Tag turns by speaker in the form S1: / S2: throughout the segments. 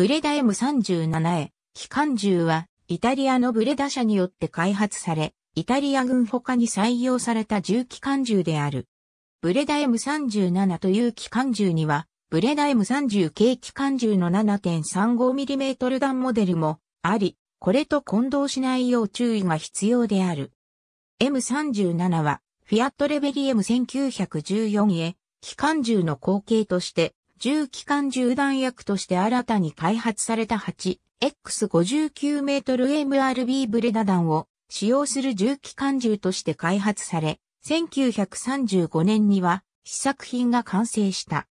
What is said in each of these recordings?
S1: ブレダ M37A、機関銃は、イタリアのブレダ社によって開発され、イタリア軍他に採用された重機関銃である。ブレダ M37 という機関銃には、ブレダ M30 系機関銃の 7.35mm 弾モデルもあり、これと混同しないよう注意が必要である。M37 は、フィアットレベリ M1914 へ、機関銃の後継として、重機関銃弾薬として新たに開発された 8X59mmMRB ブレダ弾を使用する重機関銃として開発され、1935年には試作品が完成した。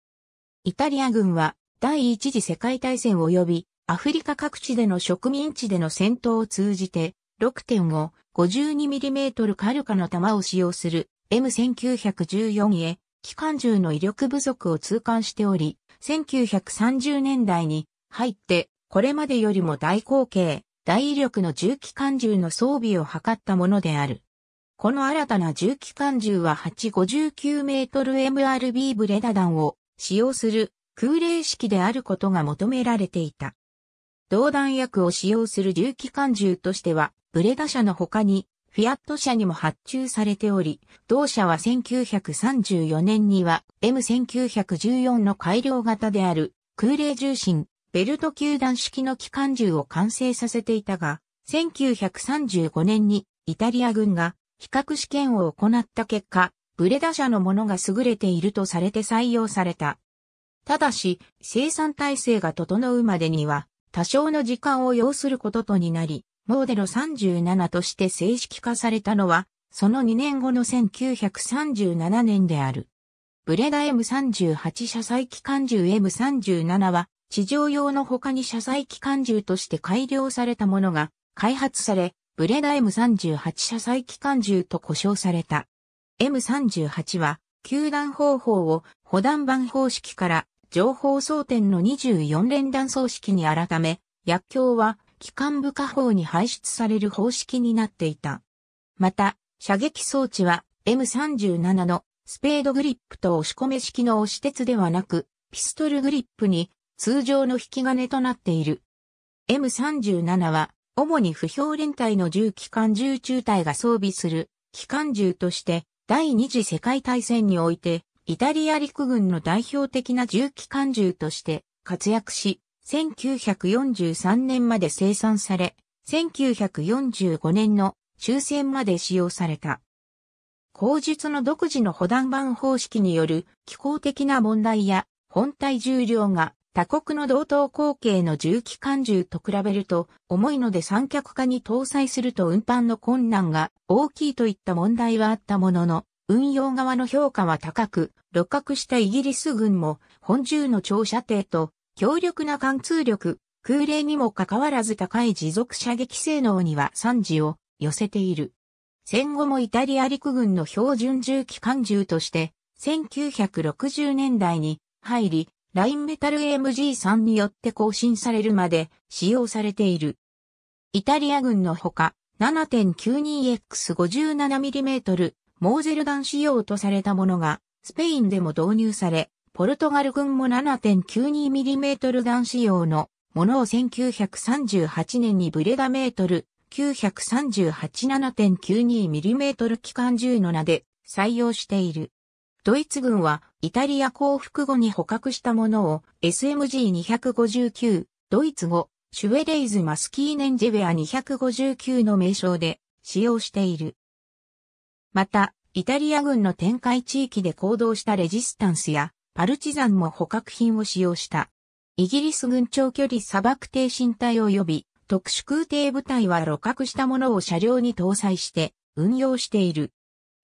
S1: イタリア軍は第一次世界大戦及びアフリカ各地での植民地での戦闘を通じて 6.552mm カルカの弾を使用する M1914 へ機関銃の威力不足を痛感しており、1930年代に入って、これまでよりも大口径、大威力の重機関銃の装備を図ったものである。この新たな重機関銃は 859mmMRB ブレダ弾を使用する空冷式であることが求められていた。同弾薬を使用する重機関銃としては、ブレダ社の他にフィアット社にも発注されており、同社は1934年には M1914 の改良型である空冷重心、ベルト球団式の機関銃を完成させていたが、1935年にイタリア軍が比較試験を行った結果、ブレダ社のものが優れているとされて採用された。ただし、生産体制が整うまでには、多少の時間を要することとになり、モーデロ37として正式化されたのは、その2年後の1937年である。ブレダ M38 車載機関銃 M37 は、地上用の他に車載機関銃として改良されたものが開発され、ブレダ M38 車載機関銃と呼称された。M38 は、球弾方法を補弾板方式から情報装填の24連弾装式に改め、薬莢は機関部下砲に排出される方式になっていた。また、射撃装置は M37 のスペードグリップと押し込め式の押し鉄ではなく、ピストルグリップに通常の引き金となっている。M37 は、主に不評連隊の重機関銃中隊が装備する、機関銃として、第二次世界大戦において、イタリア陸軍の代表的な重機関銃として活躍し、1943年まで生産され、1945年の終戦まで使用された。後述の独自の保断版方式による気候的な問題や本体重量が他国の同等口径の重機関銃と比べると重いので三脚化に搭載すると運搬の困難が大きいといった問題はあったものの運用側の評価は高く、六角したイギリス軍も本銃の長射程と強力な貫通力、空冷にもかかわらず高い持続射撃性能には賛辞を寄せている。戦後もイタリア陸軍の標準銃機関銃として、1960年代に入り、ラインメタル AMG3 によって更新されるまで使用されている。イタリア軍のほか、7.92X57mm モーゼル弾仕様とされたものが、スペインでも導入され、ポルトガル軍も 7.92mm 弾仕様のものを1938年にブレダメートル 938.7.92mm 機関銃の名で採用している。ドイツ軍はイタリア降伏後に捕獲したものを SMG259 ドイツ語シュウェレイズ・マスキーネンジェベア259の名称で使用している。また、イタリア軍の展開地域で行動したレジスタンスやパルチザンも捕獲品を使用した。イギリス軍長距離砂漠艇身隊及び特殊空挺部隊は露獲したものを車両に搭載して運用している。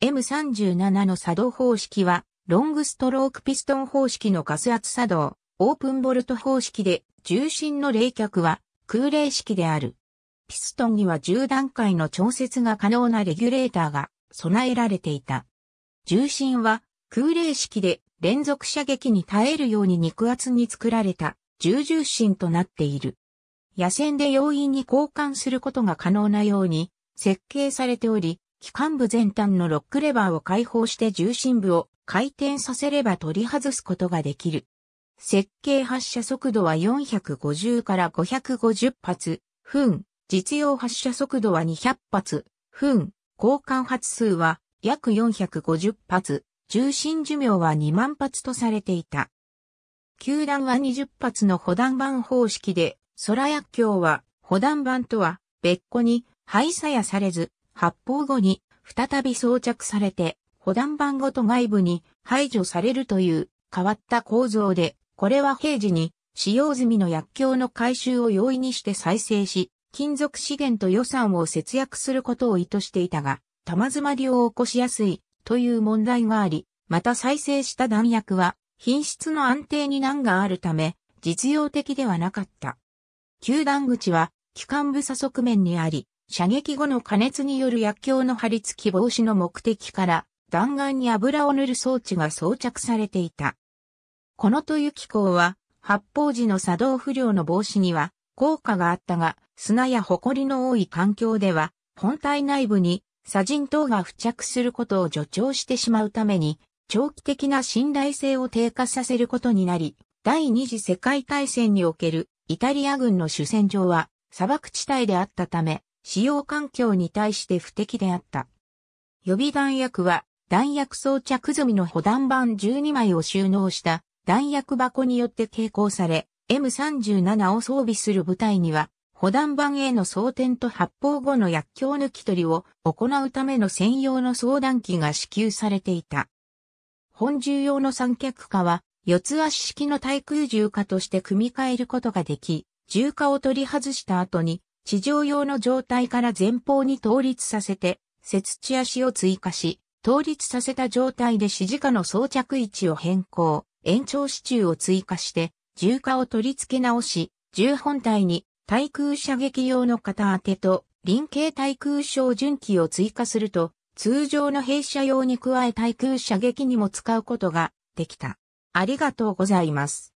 S1: M37 の作動方式はロングストロークピストン方式のガス圧作動、オープンボルト方式で重心の冷却は空冷式である。ピストンには10段階の調節が可能なレギュレーターが備えられていた。重心は空冷式で連続射撃に耐えるように肉厚に作られた重重心となっている。野戦で容易に交換することが可能なように設計されており、機関部全端のロックレバーを開放して重心部を回転させれば取り外すことができる。設計発射速度は450から550発、分、実用発射速度は200発、分、交換発数は約450発、重心寿命は2万発とされていた。球団は20発の保弾板方式で、空薬莢は保弾板とは別個に廃さやされず、発砲後に再び装着されて、保弾板ごと外部に排除されるという変わった構造で、これは平時に使用済みの薬莢の回収を容易にして再生し、金属資源と予算を節約することを意図していたが、玉詰まりを起こしやすいという問題があり、また再生した弾薬は品質の安定に難があるため、実用的ではなかった。球団口は、機関部査側面にあり、射撃後の加熱による薬莢の貼り付き防止の目的から、弾丸に油を塗る装置が装着されていた。このという機構は、発砲時の作動不良の防止には効果があったが、砂や埃の多い環境では、本体内部に砂塵等が付着することを助長してしまうために、長期的な信頼性を低下させることになり、第二次世界大戦におけるイタリア軍の主戦場は砂漠地帯であったため、使用環境に対して不適であった。予備弾薬は弾薬装着済みの保弾板12枚を収納した弾薬箱によって携行され、M37 を装備する部隊には保段板への装填と発砲後の薬莢抜き取りを行うための専用の相談機が支給されていた。本重用の三脚化は、四つ足式の対空銃化として組み替えることができ、銃化を取り外した後に、地上用の状態から前方に倒立させて、接地足を追加し、倒立させた状態で指示下の装着位置を変更、延長支柱を追加して、重化を取り付け直し、重本体に対空射撃用の型当てと、臨形対空小準機を追加すると、通常の弊射用に加え対空射撃にも使うことができた。ありがとうございます。